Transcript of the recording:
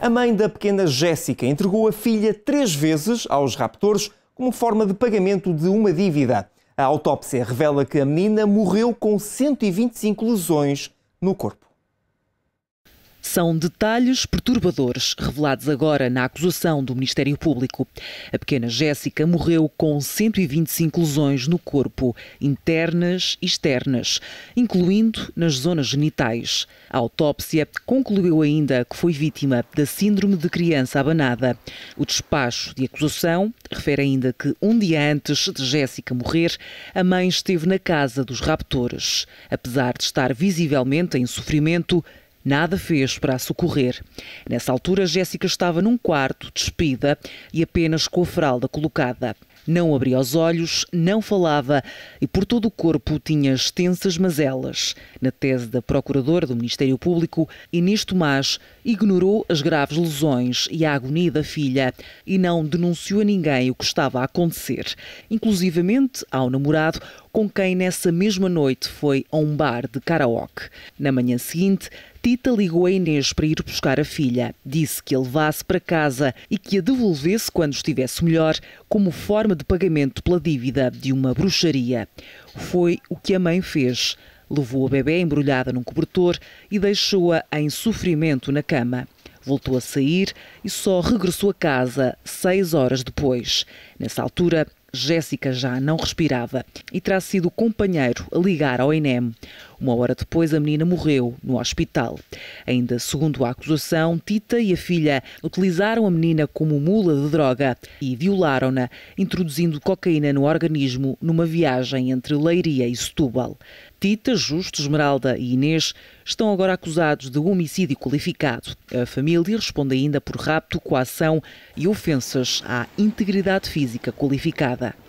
A mãe da pequena Jéssica entregou a filha três vezes aos raptores como forma de pagamento de uma dívida. A autópsia revela que a menina morreu com 125 lesões no corpo. São detalhes perturbadores revelados agora na acusação do Ministério Público. A pequena Jéssica morreu com 125 lesões no corpo, internas e externas, incluindo nas zonas genitais. A autópsia concluiu ainda que foi vítima da síndrome de criança abanada. O despacho de acusação refere ainda que um dia antes de Jéssica morrer, a mãe esteve na casa dos raptores. Apesar de estar visivelmente em sofrimento, nada fez para a socorrer. Nessa altura, Jéssica estava num quarto, despida e apenas com a fralda colocada. Não abria os olhos, não falava e por todo o corpo tinha extensas mazelas. Na tese da Procuradora do Ministério Público, Inês Tomás ignorou as graves lesões e a agonia da filha e não denunciou a ninguém o que estava a acontecer, inclusivamente ao namorado, com quem nessa mesma noite foi a um bar de karaoke. Na manhã seguinte, Tita ligou a Inês para ir buscar a filha. Disse que a levasse para casa e que a devolvesse quando estivesse melhor, como forma de pagamento pela dívida de uma bruxaria. Foi o que a mãe fez. Levou a bebê embrulhada num cobertor e deixou-a em sofrimento na cama. Voltou a sair e só regressou a casa seis horas depois. Nessa altura, Jéssica já não respirava e terá sido o companheiro a ligar ao INEM. Uma hora depois, a menina morreu no hospital. Ainda segundo a acusação, Tita e a filha utilizaram a menina como mula de droga e violaram-na, introduzindo cocaína no organismo numa viagem entre Leiria e Setúbal. Tita, Justo, Esmeralda e Inês estão agora acusados de homicídio qualificado. A família responde ainda por rapto, coação e ofensas à integridade física qualificada.